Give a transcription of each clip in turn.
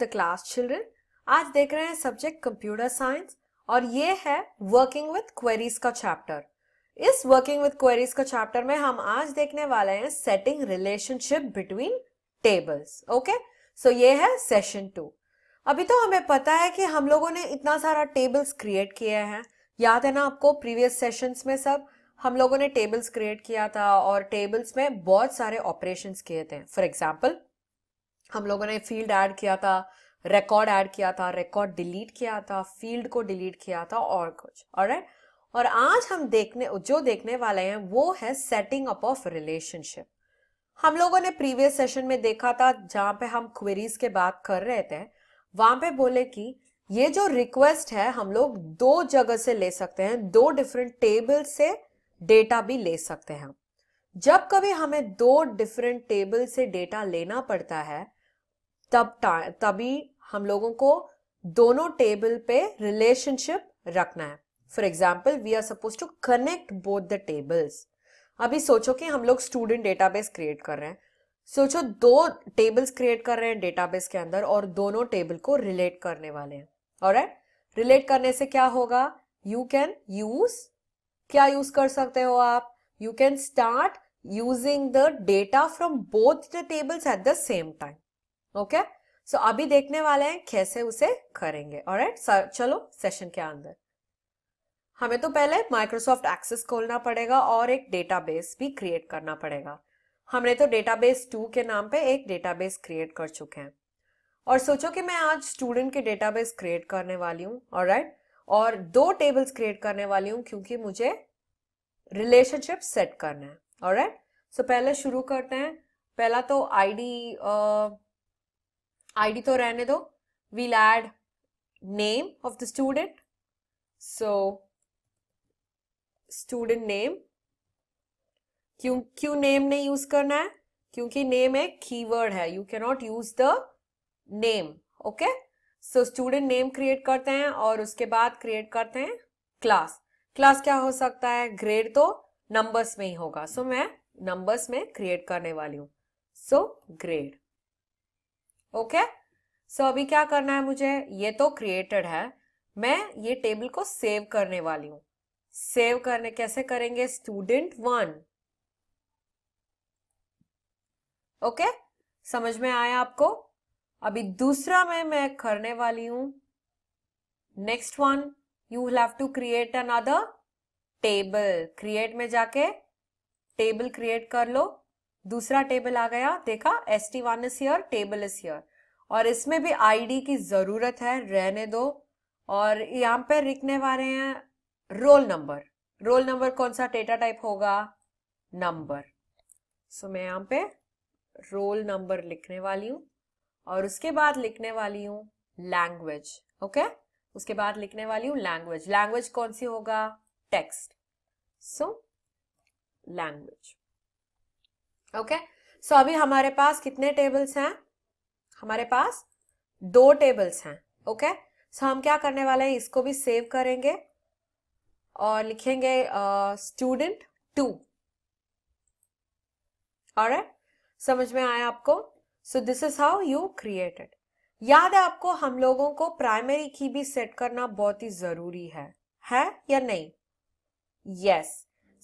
The class children आज देख रहे हैं सब्जेक्ट कंप्यूटर साइंस और ये है वर्किंग विथ क्वेरीज का चैप्टर इस वर्किंग विद क्वेरीज का चैप्टर में हम आज देखने वाले हैं setting relationship between tables okay so ये है सेशन टू अभी तो हमें पता है कि हम लोगों ने इतना सारा टेबल्स क्रिएट किए हैं याद है ना आपको प्रीवियस सेशन में सब हम लोगों ने टेबल्स क्रिएट किया था और टेबल्स में बहुत सारे ऑपरेशन किए थे फॉर एग्जाम्पल हम लोगों ने फील्ड ऐड किया था रिकॉर्ड ऐड किया था रिकॉर्ड डिलीट किया था फील्ड को डिलीट किया था और कुछ और राइट और आज हम देखने जो देखने वाले हैं वो है सेटिंग अप ऑफ रिलेशनशिप हम लोगों ने प्रीवियस सेशन में देखा था जहां पे हम क्वेरीज के बात कर रहे थे वहां पे बोले कि ये जो रिक्वेस्ट है हम लोग दो जगह से ले सकते हैं दो डिफरेंट टेबल से डेटा भी ले सकते हैं जब कभी हमें दो डिफरेंट टेबल से डेटा लेना पड़ता है तब तभी हम लोगों को दोनों टेबल पे रिलेशनशिप रखना है for example we are suppose to connect both the tables अभी सोचो कि हम लोग स्टूडेंट डेटाबेस क्रिएट कर रहे हैं सोचो दो टेबल्स क्रिएट कर रहे हैं डेटाबेस के अंदर और दोनों टेबल को रिलेट करने वाले हैं और रिलेट करने से क्या होगा यू कैन यूज क्या यूज कर सकते हो आप you can start using the data from both the tables at the same time okay so so, अभी देखने वाले हैं कैसे उसे करेंगे और right? चलो सेशन के अंदर हमें तो पहले माइक्रोसॉफ्ट एक्सेस खोलना पड़ेगा और एक डेटाबेस भी क्रिएट करना पड़ेगा हमने तो डेटाबेस टू के नाम पे एक डेटाबेस क्रिएट कर चुके हैं और सोचो कि मैं आज स्टूडेंट के डेटाबेस क्रिएट करने वाली हूँ और राइट और दो टेबल्स क्रिएट करने वाली हूँ क्योंकि मुझे रिलेशनशिप सेट करना है और राइट सो पहले शुरू करते हैं पहला तो आई uh, आईडी तो रहने दो we'll add name of the student so student name क्यों क्यों नेम नहीं यूज करना है क्योंकि नेम एक कीवर्ड है you can not use the name okay so student name create करते हैं और उसके बाद क्रिएट करते हैं क्लास क्लास क्या हो सकता है ग्रेड तो नंबर्स में ही होगा सो so, मैं नंबर्स में क्रिएट करने वाली हूँ so so, grade okay so अभी क्या करना है मुझे ये तो क्रिएटेड है मैं ये टेबल को सेव करने वाली हूँ सेव करने कैसे करेंगे स्टूडेंट वन ओके समझ में आया आपको अभी दूसरा में मैं करने वाली हूं next one you have to create another table create में जाके टेबल क्रिएट कर लो दूसरा टेबल आ गया देखा S T one is here table is here और इसमें भी आईडी की जरूरत है रहने दो और यहाँ पे लिखने वाले हैं रोल नंबर रोल नंबर कौन सा डेटा टाइप होगा नंबर सो मैं यहाँ पे रोल नंबर लिखने वाली हूँ और उसके बाद लिखने वाली हूँ लैंग्वेज ओके उसके बाद लिखने वाली हूँ लैंग्वेज लैंग्वेज कौन सी होगा text so language okay so अभी हमारे पास कितने टेबल्स हैं हमारे पास दो टेबल्स हैं ओके सो हम क्या करने वाले हैं इसको भी सेव करेंगे और लिखेंगे स्टूडेंट टू और समझ में आया आपको so this is how you created याद है आपको हम लोगों को प्राइमरी की भी सेट करना बहुत ही जरूरी है है या नहीं यस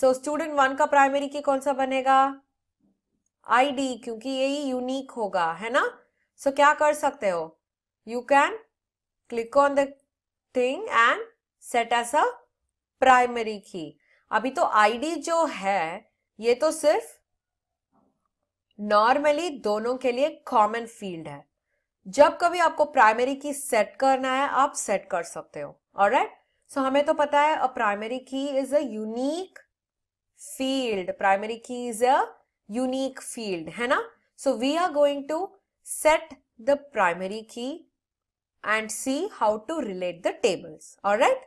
सो स्टूडेंट वन का प्राइमरी की कौन सा बनेगा आईडी क्योंकि ये यूनिक होगा है ना सो so, क्या कर सकते हो you can click on the thing and set as a primary key अभी तो आईडी जो है ये तो सिर्फ नॉर्मली दोनों के लिए कॉमन फील्ड है जब कभी आपको प्राइमरी की सेट करना है आप सेट कर सकते हो और राइट सो हमें तो पता है a primary key is a unique field primary key is a unique field है ना so we are going to set the primary key and see how to relate the tables all right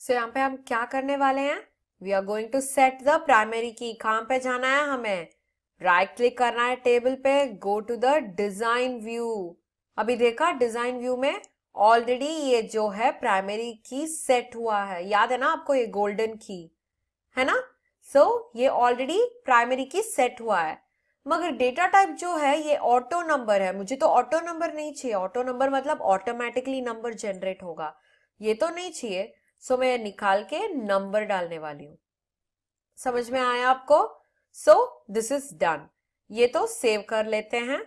so so, यहाँ पे हम क्या करने वाले हैं we are going to set the primary key कहाँ पे जाना है हमें राइट right क्लिक करना है टेबल पे go to the design view अभी देखा डिजाइन व्यू में ऑलरेडी ये जो है प्राइमरी की सेट हुआ है याद है ना आपको ये गोल्डन की है ना सो so, ये ऑलरेडी प्राइमरी की सेट हुआ है मगर डेटा टाइप जो है ये ऑटो नंबर है मुझे तो ऑटो नंबर नहीं चाहिए ऑटो नंबर मतलब ऑटोमेटिकली नंबर जनरेट होगा ये तो नहीं चाहिए सो so, मैं निकाल के नंबर डालने वाली हूं समझ में आया आपको सो दिस इज डन ये तो सेव कर लेते हैं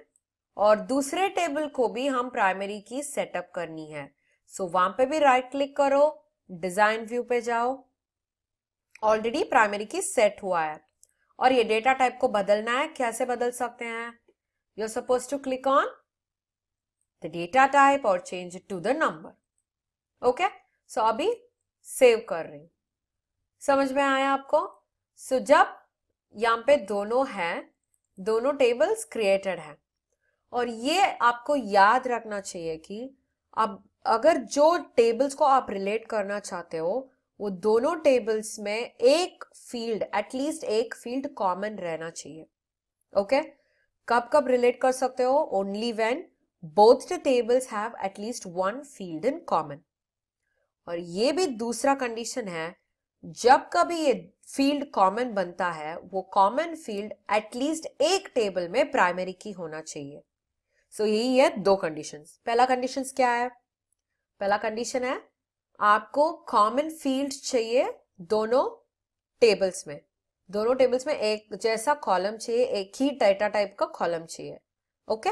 और दूसरे टेबल को भी हम प्राइमरी की सेटअप करनी है सो so, वहां पे भी राइट क्लिक करो डिजाइन व्यू पे जाओ ऑलरेडी प्राइमरी की सेट हुआ है और ये डेटा टाइप को बदलना है कैसे बदल सकते हैं you are suppose to click on the data type और change to the number okay so अभी सेव कर रही समझ में आया आपको सो so, जब यहां पे दोनों है दोनों टेबल्स क्रिएटेड है और ये आपको याद रखना चाहिए कि अब अगर जो टेबल्स को आप रिलेट करना चाहते हो वो दोनों टेबल्स में एक फील्ड एटलीस्ट एक फील्ड कॉमन रहना चाहिए ओके okay? कब कब रिलेट कर सकते हो only when both the tables have at least one field in common और ये भी दूसरा कंडीशन है जब कभी ये फील्ड कॉमन बनता है वो कॉमन फील्ड एटलीस्ट एक टेबल में प्राइमरी की होना चाहिए सो so, यही है दो कंडीशन पहला कंडीशन क्या है पहला कंडीशन है आपको कॉमन फील्ड चाहिए दोनों टेबल्स में दोनों टेबल्स में एक जैसा कॉलम चाहिए एक ही डाटा टाइप का कॉलम चाहिए ओके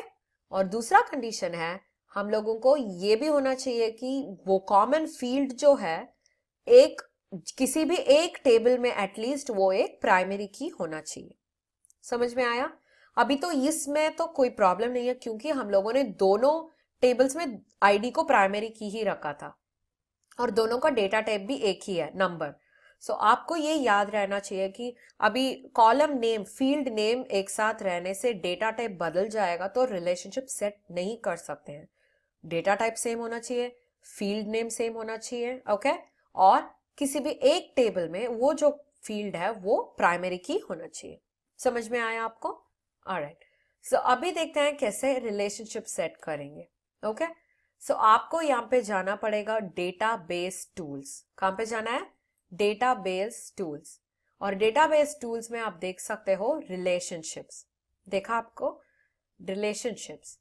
और दूसरा कंडीशन है हम लोगों को ये भी होना चाहिए कि वो कॉमन फील्ड जो है एक किसी भी एक टेबल में एटलीस्ट वो एक प्राइमरी की होना चाहिए समझ में आया अभी तो इसमें तो कोई प्रॉब्लम नहीं है क्योंकि हम लोगों ने दोनों टेबल्स में आईडी को प्राइमरी की ही रखा था और दोनों का डेटा टाइप भी एक ही है नंबर सो so, आपको ये याद रहना चाहिए कि अभी कॉलम नेम फील्ड नेम एक साथ रहने से डेटा टाइप बदल जाएगा तो रिलेशनशिप सेट नहीं कर सकते हैं डेटा टाइप सेम होना चाहिए फील्ड नेम सेम होना चाहिए ओके okay? और किसी भी एक टेबल में वो जो फील्ड है वो प्राइमरी की होना चाहिए समझ में आया आपको राइट सो अभी देखते हैं कैसे रिलेशनशिप सेट करेंगे ओके okay? सो so, आपको यहाँ पे जाना पड़ेगा डेटा बेस टूल्स कहाँ पे जाना है डेटा बेस टूल्स और डेटा बेस टूल्स में आप देख सकते हो रिलेशनशिप्स देखा आपको रिलेशनशिप्स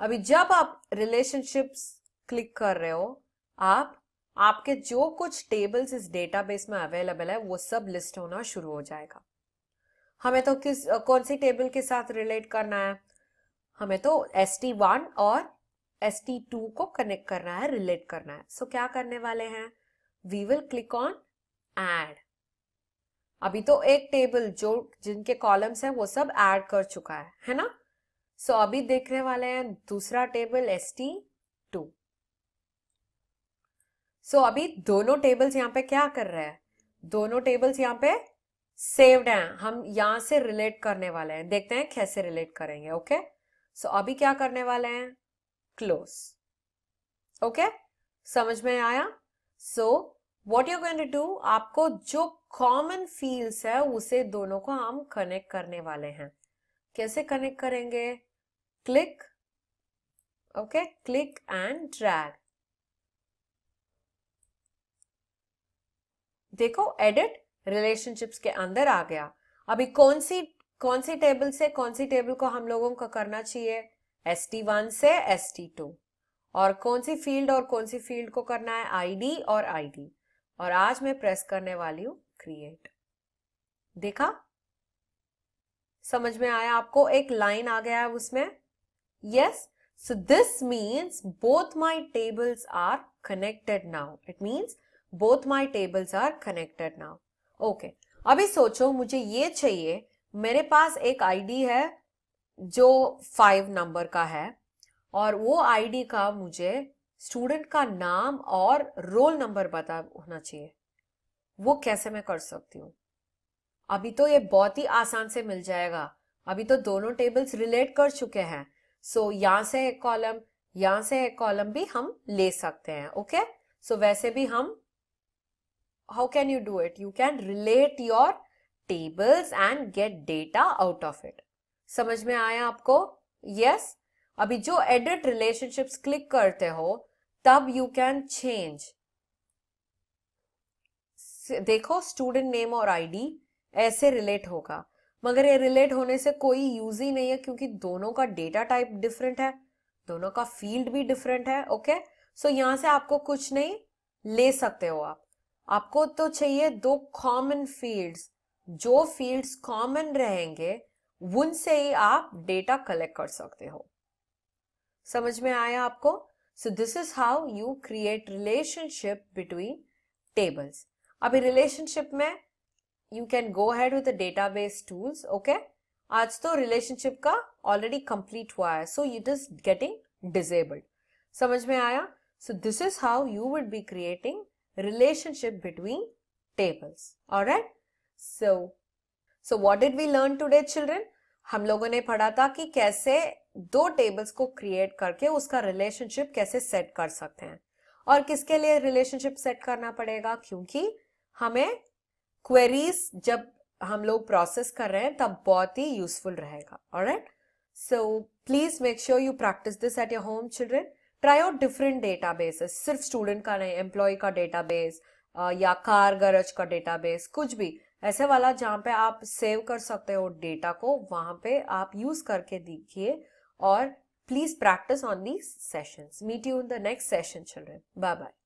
अभी जब आप रिलेशनशिप्स क्लिक कर रहे हो आप आपके जो कुछ टेबल्स इस डेटाबेस में अवेलेबल है वो सब लिस्ट होना शुरू हो जाएगा हमें तो किस कौन सी टेबल के साथ रिलेट करना है हमें तो एस टी वन और एस टी टू को कनेक्ट करना है रिलेट करना है सो so, क्या करने वाले हैं we will click on add अभी तो एक टेबल जो जिनके कॉलम्स है वो सब ऐड कर चुका है है ना सो so, अभी देखने वाले हैं दूसरा table S T two so अभी दोनों टेबल्स यहाँ पे क्या कर रहे हैं दोनों टेबल्स यहाँ पे सेव्ड हैं हम यहां से रिलेट करने वाले हैं देखते हैं कैसे रिलेट करेंगे ओके सो so, अभी क्या करने वाले हैं क्लोज ओके समझ में आया so what you going to do आपको जो कॉमन फील्स है उसे दोनों को हम कनेक्ट करने वाले हैं कैसे कनेक्ट करेंगे click okay click and drag देखो एडिट रिलेशनशिप्स के अंदर आ गया अभी कौन सी कौन सी टेबल से कौन सी टेबल को हम लोगों को करना चाहिए एस टी वन से एस टी टू और कौन सी फील्ड और कौन सी फील्ड को करना है आईडी और आईडी और आज मैं प्रेस करने वाली हूँ क्रिएट देखा समझ में आया आपको एक लाइन आ गया है उसमें yes so this means both my tables are connected now it means both my tables are connected now okay अभी सोचो मुझे ये चाहिए मेरे पास एक आईडी है जो फाइव नंबर का है और वो आईडी का मुझे स्टूडेंट का नाम और रोल नंबर बता होना चाहिए वो कैसे मैं कर सकती हूँ अभी तो ये बहुत ही आसान से मिल जाएगा अभी तो दोनों टेबल्स रिलेट कर चुके हैं सो so, यहाँ से एक कॉलम यहाँ से एक कॉलम भी हम ले सकते हैं ओके सो so, वैसे भी हम how can you do it? You can relate your tables and get data out of it. समझ में आया आपको यस yes? अभी जो एडिट रिलेशनशिप्स क्लिक करते हो तब यू कैन चेंज देखो स्टूडेंट नेम और आईडी ऐसे रिलेट होगा मगर ये रिलेट होने से कोई यूज ही नहीं है क्योंकि दोनों का डेटा टाइप डिफरेंट है दोनों का फील्ड भी डिफरेंट है ओके सो so, यहाँ से आपको कुछ नहीं ले सकते हो आप आपको तो चाहिए दो कॉमन फील्ड्स जो फील्ड्स कॉमन रहेंगे उनसे ही आप डेटा कलेक्ट कर सकते हो समझ में आया आपको so this is how you create relationship between tables अभी रिलेशनशिप में you can go ahead with base tools okay आज तो रिलेशनशिप का ऑलरेडी कंप्लीट हुआ है so it is getting disabled समझ में आया so this is how you would be creating relationship between tables. Alright? So, so what did we learn today children? हम लोगों ने पढ़ा था कि कैसे दो टेबल्स को क्रिएट करके उसका रिलेशनशिप कैसे सेट कर सकते हैं और किसके लिए रिलेशनशिप सेट करना पड़ेगा क्योंकि हमें क्वेरीज जब हम लोग प्रोसेस कर रहे हैं तब बहुत ही यूजफुल रहेगा alright so please make sure you practice this at your home children try out different databases सिर्फ स्टूडेंट का नहीं एम्प्लॉय का डेटाबेस या कार गरज का डेटाबेस कुछ भी ऐसे वाला जहाँ पे आप सेव कर सकते हो डेटा को वहां पे आप यूज करके देखिए और please practice on these sessions meet you in the next session children bye bye